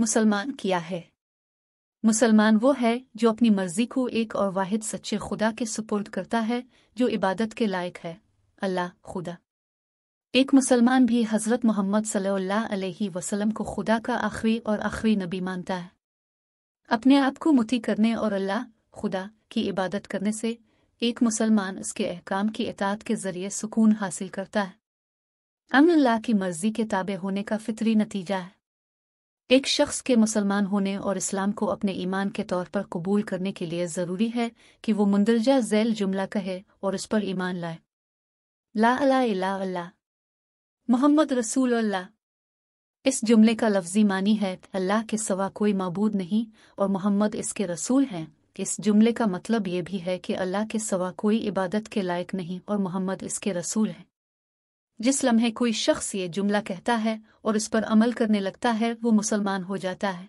मुसलमान किया है मुसलमान वो है जो अपनी मर्जी को एक और वाहिद सच्चे खुदा के सुपुर्द करता है जो इबादत के लायक है अल्लाह खुदा एक मुसलमान भी हज़रत मोहम्मद अलैहि वसल्लम को खुदा का आखिरी और आखिरी नबी मानता है अपने आप को मुती करने और अल्लाह खुदा की इबादत करने से एक मुसलमान उसके अहकाम की इतात के ज़रिए सुकून हासिल करता है अमन अल्लाह की मर्जी के ताबे होने का फितरी नतीजा है एक शख्स के मुसलमान होने और इस्लाम को अपने ईमान के तौर पर कबूल करने के लिए ज़रूरी है कि वो मुंदरजा झैल जुमला कहे और उस पर ईमान लाए ला अला मोहम्मद रसूल अल्लाह इस जुमले का लफ्जी मानी है अल्लाह के सवा कोई मबूद नहीं और मोहम्मद इसके रसूल हैं इस जुमले का मतलब ये भी है कि अल्लाह के सवा कोई इबादत के लायक नहीं और मोहम्मद इसके रसूल हैं जिस लम्हे कोई शख्स ये जुमला कहता है और इस पर अमल करने लगता है वो मुसलमान हो जाता है